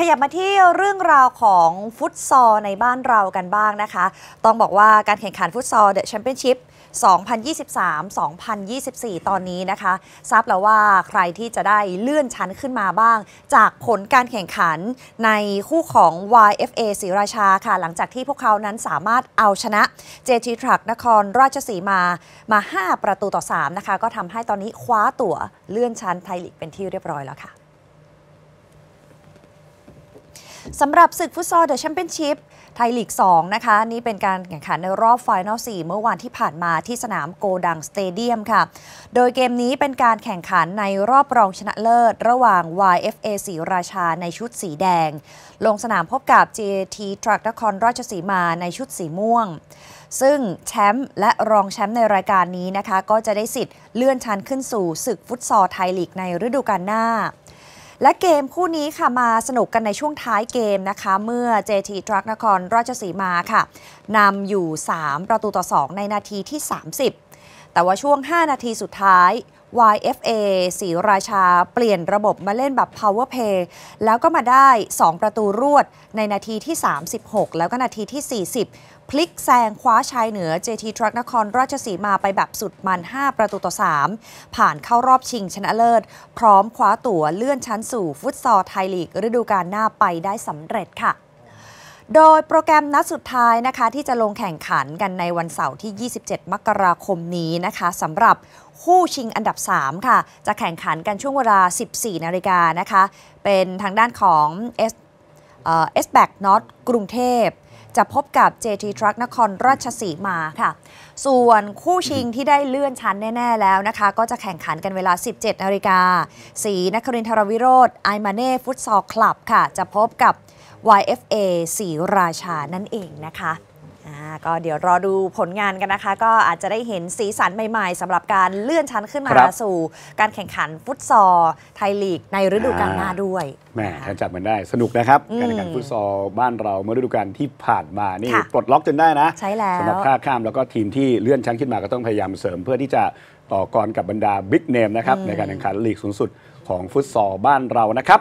ขยับมาที่เรื่องราวของฟุตซอลในบ้านเรากันบ้างนะคะ ต้องบอกว่าการแข่งขันฟุตซอลเดอะแชมเปี้ยนชิพ2023-2024 ตอนนี้นะคะ ทราบแล้วว่าใครที่จะได้เลื่อนชั้นขึ้นมาบ้าง จากผลการแข่งขันในคู่ของ YFA ศรีราชาค่ะ หลังจากที่พวกเขานั้นสามารถเอาชนะ JT Truck นครราชสีมา มา 5 ประตูต่อ 3 นะคะ ก็ทำให้ตอนนี้คว้าตั๋วเลื่อนชั้นไทยลีกเป็นที่เรียบร้อยแล้วค่ะสำหรับศึกฟุตซอลเดอะแชมเปี้ยนชิพไทยลีก2นะคะนี่เป็นการแข่งขันในรอบิแนสล4เมื่อวานที่ผ่านมาที่สนามโกดังสเตเดียมค่ะโดยเกมนี้เป็นการแข่งขันในรอบรองชนะเลิศระหว่าง YFA สีราชาในชุดสีแดง ลงสนามพบกับ JT ทรักนครราชสีมาในชุดสีม่วง ซึ่งแชมป์และรองแชมป์ในรายการนี้นะคะ ก็จะได้สิทธิ์เลื่อนชั้นขึ้นสู่ศึกฟุตซอลไทยลีกในฤดูกาลหน้าและเกมคู่นี้ค่ะ มาสนุกกันในช่วงท้ายเกมนะคะ เมื่อทีตรักนครราชสีมาค่ะนำอยู่ 3 ประตูต่อ 2 ในนาทีที่ 30 แต่ว่าช่วง 5 นาทีสุดท้าย YFA สีราชาเปลี่ยนระบบมาเล่นแบบ power play แล้วก็มาได้ 2 ประตูรวดในนาทีที่ 36 แล้วก็นาทีที่ 40 พลิกแซงคว้าชายเหนือ JT ทรัคนครราชสีมาไปแบบสุดมัน 5 ประตูต่อ3ผ่านเข้ารอบชิงชนะเลิศ พร้อมคว้าตั๋วเลื่อนชั้นสู่ฟุตซอลไทยลีก ฤดูกาลหน้าไปได้สำเร็จค่ะโดยโปรแกรมนัดสุดท้ายนะคะ ที่จะลงแข่งขันกันในวันเสาร์ที่ 27 มกราคมนี้นะคะสำหรับคู่ชิงอันดับ 3 ค่ะ จะแข่งขันกันช่วงเวลา 14 นาฬิกานะคะ เป็นทางด้านของ S เอสแบกน็อตกรุงเทพ จะพบกับ JT Truck นครราชสีมาค่ะ ส่วนคู่ชิงที่ได้เลื่อนชั้นแน่ ๆ แล้วนะคะ ก็จะแข่งขันกันเวลา 17นาฬิกา สีนครินทรวิโรธไอมาเน่ฟุตซอลคลับค่ะ จะพบกับ YFA สีราชานั่นเองนะคะก็เดี๋ยวรอดูผลงานกันนะคะ ก็อาจจะได้เห็นสีสันใหม่ๆสำหรับการเลื่อนชั้นขึ้นมา สู่การแข่งขันฟุตซอลไทยลีกในฤดูกาลหน้าด้วยแม่ถ้าจับมันได้สนุกนะครับการแข่งขันฟุตซอลบ้านเราเมื่อฤดูกาลที่ผ่านมานี่ปลดล็อกจนได้นะใช่แล้วสำหรับท่าข้ามแล้วก็ทีมที่เลื่อนชั้นขึ้นมาก็ต้องพยายามเสริม เพื่อที่จะต่อกรกับบรรดาบิ๊กเนมนะครับในการแข่งขันลีกสูงสุด ของฟุตซอลบ้านเรานะครับ